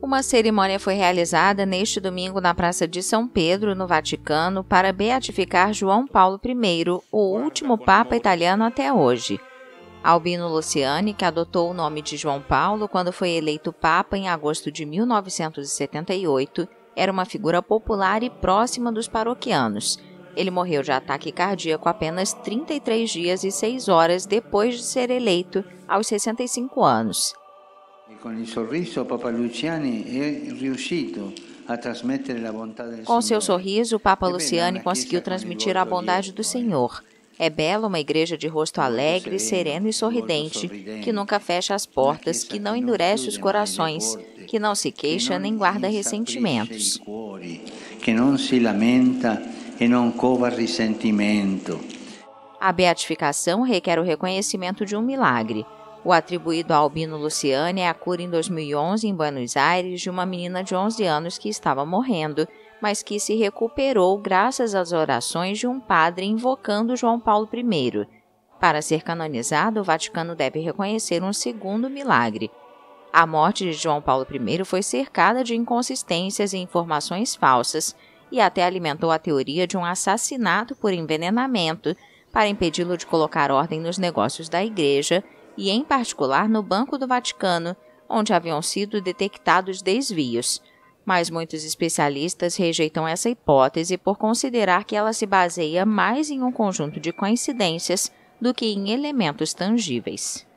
Uma cerimônia foi realizada neste domingo na Praça de São Pedro, no Vaticano, para beatificar João Paulo I, o último Papa italiano até hoje. Albino Luciani, que adotou o nome de João Paulo quando foi eleito Papa em agosto de 1978, era uma figura popular e próxima dos paroquianos. Ele morreu de ataque cardíaco apenas 33 dias e 6 horas depois de ser eleito, aos 65 anos. Com seu sorriso, Papa Luciani conseguiu transmitir a bondade do Senhor. É bela uma igreja de rosto alegre, sereno e sorridente, que nunca fecha as portas, que não endurece os corações, que não se queixa nem guarda ressentimentos. Que não se lamenta e não cova ressentimento. A beatificação requer o reconhecimento de um milagre. O atribuído a Albino Luciani é a cura em 2011 em Buenos Aires de uma menina de 11 anos que estava morrendo, mas que se recuperou graças às orações de um padre invocando João Paulo I. Para ser canonizado, o Vaticano deve reconhecer um segundo milagre. A morte de João Paulo I foi cercada de inconsistências e informações falsas e até alimentou a teoria de um assassinato por envenenamento para impedi-lo de colocar ordem nos negócios da igreja e, em particular, no Banco do Vaticano, onde haviam sido detectados desvios. Mas muitos especialistas rejeitam essa hipótese por considerar que ela se baseia mais em um conjunto de coincidências do que em elementos tangíveis.